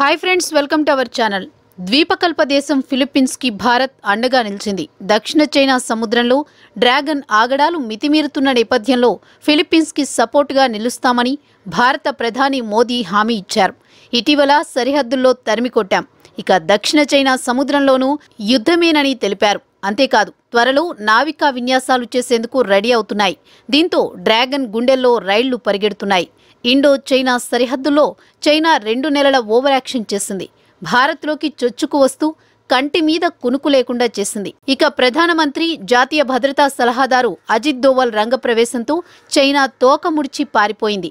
hi friends welcome to our channel ద్వీపకల్ప దేశం ఫిలిప్పీన్స్కి భారత్ అండగా నిలిచింది దక్షిణ చైనా సముద్రంలో డ్రాగన్ ఆగడాలు మితిమీరుతున్న నేపథ్యంలో ఫిలిప్పీన్స్కి సపోర్టుగా నిలుస్తామని భారత ప్రధాని మోదీ హామీ ఇచ్చారు ఇటీవల సరిహద్దుల్లో తరిమికొట్టాం ఇక దక్షిణ చైనా సముద్రంలోనూ యుద్ధమేనని తెలిపారు అంతేకాదు త్వరలో నావికా విన్యాసాలు చేసేందుకు రెడీ అవుతున్నాయి దీంతో డ్రాగన్ గుండెల్లో రైళ్లు పరిగెడుతున్నాయి ఇండో చైనా సరిహద్దుల్లో చైనా రెండు నెలల ఓవర్ యాక్షన్ చేసింది భారత్లోకి చొచ్చుకు వస్తూ కంటి మీద కునుకు లేకుండా చేసింది ఇక ప్రధానమంత్రి జాతీయ భద్రతా సలహాదారు అజిత్ దోవల్ రంగప్రవేశంతో చైనా తోకముడిచి పారిపోయింది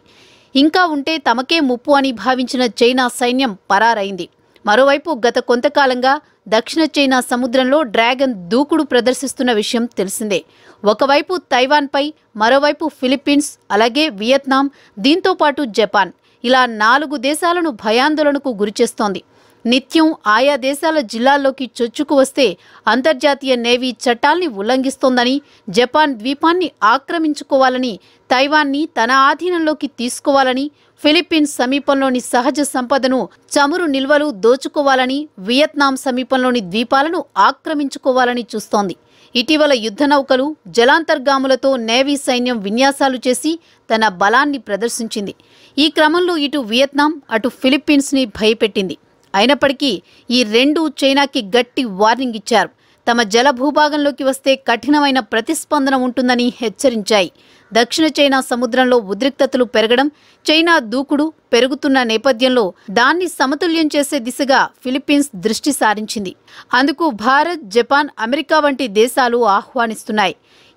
ఇంకా ఉంటే తమకే ముప్పు అని భావించిన చైనా సైన్యం పరారైంది మరోవైపు గత కొంతకాలంగా దక్షిణ చైనా సముద్రంలో డ్రాగన్ దూకుడు ప్రదర్శిస్తున్న విషయం తెలిసిందే ఒకవైపు తైవాన్పై మరోవైపు ఫిలిప్పీన్స్ అలాగే వియత్నాం దీంతోపాటు జపాన్ ఇలా నాలుగు దేశాలను భయాందోళనకు గురిచేస్తోంది నిత్యం ఆయా దేశాల జిల్లాల్లోకి చొచ్చుకు వస్తే అంతర్జాతీయ నేవీ చట్టాల్ని ఉల్లంఘిస్తోందని జపాన్ ద్వీపాన్ని ఆక్రమించుకోవాలని తైవాన్ని తన ఆధీనంలోకి తీసుకోవాలని ఫిలిప్పీన్స్ సమీపంలోని సహజ సంపదను చమురు నిల్వలు దోచుకోవాలని వియత్నాం సమీపంలోని ద్వీపాలను ఆక్రమించుకోవాలని చూస్తోంది ఇటీవల యుద్ధ నౌకలు జలాంతర్గాములతో నేవీ సైన్యం విన్యాసాలు చేసి తన బలాన్ని ప్రదర్శించింది ఈ క్రమంలో ఇటు వియత్నాం అటు ఫిలిప్పీన్స్ని భయపెట్టింది అయినప్పటికీ ఈ రెండు చైనాకి గట్టి వార్నింగ్ ఇచ్చారు తమ జల భూభాగంలోకి వస్తే కఠినమైన ప్రతిస్పందన ఉంటుందని హెచ్చరించాయి దక్షిణ చైనా సముద్రంలో ఉద్రిక్తతలు పెరగడం చైనా దూకుడు పెరుగుతున్న నేపథ్యంలో దాన్ని సమతుల్యం చేసే దిశగా ఫిలిప్పీన్స్ దృష్టి సారించింది అందుకు భారత్ జపాన్ అమెరికా వంటి దేశాలు ఆహ్వానిస్తున్నాయి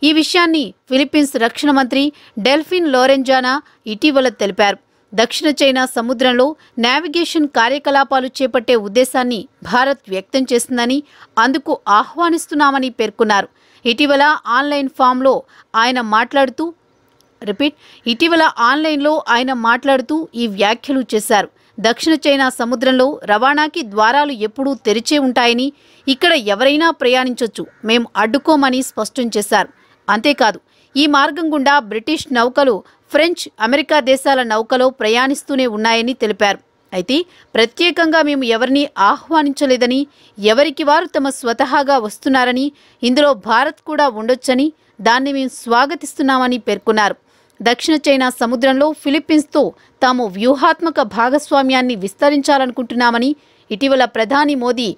ఈ విషయాన్ని ఫిలిప్పీన్స్ రక్షణ మంత్రి డెల్ఫిన్ లోరెంజానా ఇటీవల తెలిపారు దక్షిణ చైనా సముద్రంలో నావిగేషన్ కార్యకలాపాలు చేపట్టే ఉద్దేశాన్ని భారత్ వ్యక్తం చేసిందని అందుకు ఆహ్వానిస్తున్నామని పేర్కొన్నారు ఇటీవల ఆన్లైన్ ఫామ్లో ఆయన మాట్లాడుతూ రిపీట్ ఇటీవల ఆన్లైన్లో ఆయన మాట్లాడుతూ ఈ వ్యాఖ్యలు చేశారు దక్షిణ చైనా సముద్రంలో రవాణాకి ద్వారాలు ఎప్పుడూ తెరిచే ఉంటాయని ఇక్కడ ఎవరైనా ప్రయాణించవచ్చు మేము అడ్డుకోమని స్పష్టం చేశారు అంతేకాదు ఈ మార్గం గుండా బ్రిటిష్ నౌకలు ఫ్రెంచ్ అమెరికా దేశాల నౌకలో ప్రయాణిస్తూనే ఉన్నాయని తెలిపారు అయితే ప్రత్యేకంగా మేము ఎవరిని ఆహ్వానించలేదని ఎవరికి వారు తమ స్వతహాగా వస్తున్నారని ఇందులో భారత్ కూడా ఉండొచ్చని దాన్ని మేము స్వాగతిస్తున్నామని పేర్కొన్నారు దక్షిణ చైనా సముద్రంలో ఫిలిప్పీన్స్తో తాము వ్యూహాత్మక భాగస్వామ్యాన్ని విస్తరించాలనుకుంటున్నామని ఇటీవల ప్రధాని మోదీ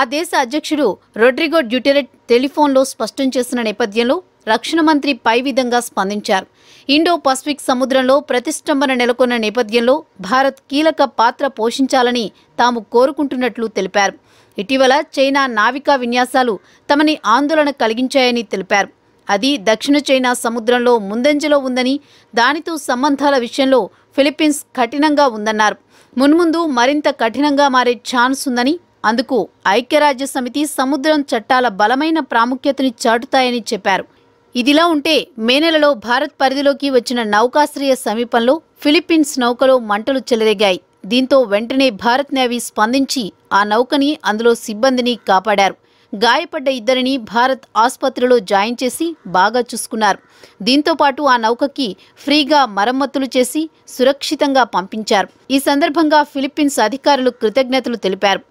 ఆ దేశ అధ్యక్షుడు రొడ్రిగో డ్యూటెరెట్ టెలిఫోన్లో స్పష్టం చేసిన నేపథ్యంలో రక్షణ మంత్రి పై విధంగా స్పందించారు ఇండో పసిఫిక్ సముద్రంలో ప్రతిష్టంభన నెలకొన్న నేపథ్యంలో భారత్ కీలక పాత్ర పోషించాలని తాము కోరుకుంటున్నట్లు తెలిపారు ఇటీవల చైనా నావికా విన్యాసాలు తమని ఆందోళన కలిగించాయని తెలిపారు అది దక్షిణ చైనా సముద్రంలో ముందంజలో ఉందని దానితో సంబంధాల విషయంలో ఫిలిప్పీన్స్ కఠినంగా ఉందన్నారు మున్ముందు మరింత కఠినంగా మారే ఛాన్స్ ఉందని అందుకు ఐక్యరాజ్య సమితి సముద్రం చట్టాల బలమైన ప్రాముఖ్యతని చాటుతాయని చెప్పారు ఇదిలా ఉంటే మే నెలలో భారత్ పరిధిలోకి వచ్చిన నౌకాశ్రయ సమీపంలో ఫిలిప్పీన్స్ నౌకలో మంటలు చెలరేగాయి దీంతో వెంటనే భారత్ నేవీ స్పందించి ఆ నౌకని అందులో సిబ్బందిని కాపాడారు గాయపడ్డ ఇద్దరిని భారత్ ఆసుపత్రిలో జాయిన్ చేసి బాగా చూసుకున్నారు దీంతో పాటు ఆ నౌకకి ఫ్రీగా మరమ్మతులు చేసి సురక్షితంగా పంపించారు ఈ సందర్భంగా ఫిలిప్పీన్స్ అధికారులు కృతజ్ఞతలు తెలిపారు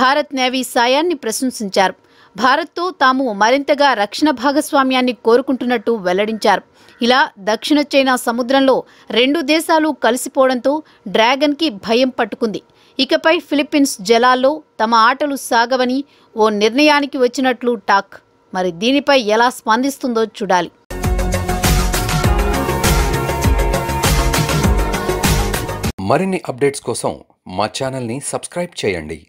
భారత్ నేవీ సాయాన్ని ప్రశంసించారు భారత్తో తాము మరింతగా రక్షణ భాగస్వామ్యాన్ని కోరుకుంటున్నట్టు వెల్లడించారు ఇలా దక్షిణ చైనా సముద్రంలో రెండు దేశాలు కలిసిపోవడంతో డ్రాగన్కి భయం పట్టుకుంది ఇకపై ఫిలిప్పీన్స్ జలాల్లో తమ ఆటలు సాగవని ఓ నిర్ణయానికి వచ్చినట్లు టాక్ మరి దీనిపై ఎలా స్పందిస్తుందో చూడాలి మరిన్ని అప్డేట్స్ కోసం మా ఛానల్ని సబ్స్క్రైబ్ చేయండి